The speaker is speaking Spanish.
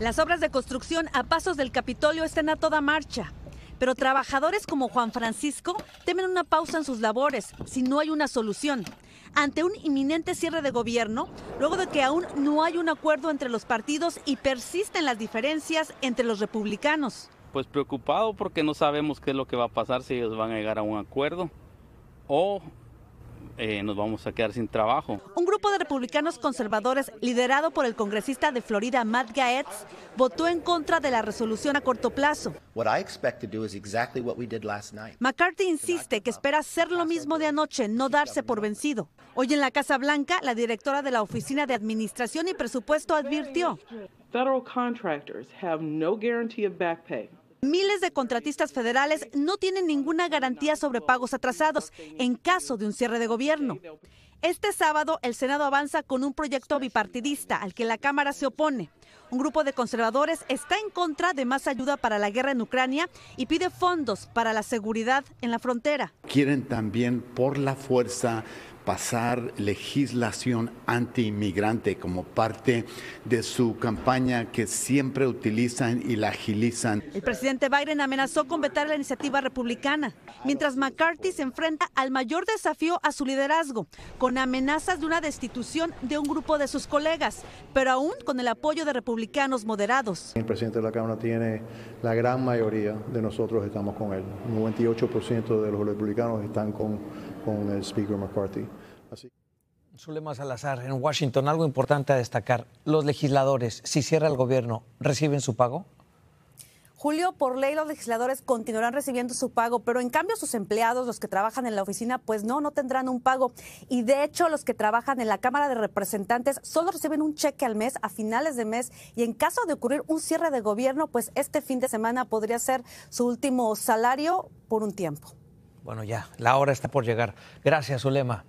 Las obras de construcción a pasos del Capitolio están a toda marcha. Pero trabajadores como Juan Francisco temen una pausa en sus labores si no hay una solución. Ante un inminente cierre de gobierno, luego de que aún no hay un acuerdo entre los partidos y persisten las diferencias entre los republicanos. Pues preocupado porque no sabemos qué es lo que va a pasar si ellos van a llegar a un acuerdo o eh, nos vamos a quedar sin trabajo. Un grupo de republicanos conservadores, liderado por el congresista de Florida Matt Gaetz, votó en contra de la resolución a corto plazo. McCarthy insiste que espera hacer lo mismo de anoche, no darse por vencido. Hoy en la Casa Blanca, la directora de la Oficina de Administración y Presupuesto advirtió. Federal contractors have no guarantee of back pay. Miles de contratistas federales no tienen ninguna garantía sobre pagos atrasados en caso de un cierre de gobierno. Este sábado el Senado avanza con un proyecto bipartidista al que la Cámara se opone. Un grupo de conservadores está en contra de más ayuda para la guerra en Ucrania y pide fondos para la seguridad en la frontera. Quieren también por la fuerza pasar legislación anti-inmigrante como parte de su campaña que siempre utilizan y la agilizan. El presidente Biden amenazó con vetar la iniciativa republicana, mientras McCarthy se enfrenta al mayor desafío a su liderazgo, con amenazas de una destitución de un grupo de sus colegas, pero aún con el apoyo de republicanos moderados. El presidente de la Cámara tiene la gran mayoría de nosotros estamos con él. 98% de los republicanos están con, con el Speaker McCarthy. Así. Zulema Salazar, en Washington, algo importante a destacar. Los legisladores, si cierra el gobierno, ¿reciben su pago? Julio, por ley los legisladores continuarán recibiendo su pago, pero en cambio sus empleados, los que trabajan en la oficina, pues no, no tendrán un pago. Y de hecho los que trabajan en la Cámara de Representantes solo reciben un cheque al mes a finales de mes y en caso de ocurrir un cierre de gobierno, pues este fin de semana podría ser su último salario por un tiempo. Bueno, ya, la hora está por llegar. Gracias, Zulema.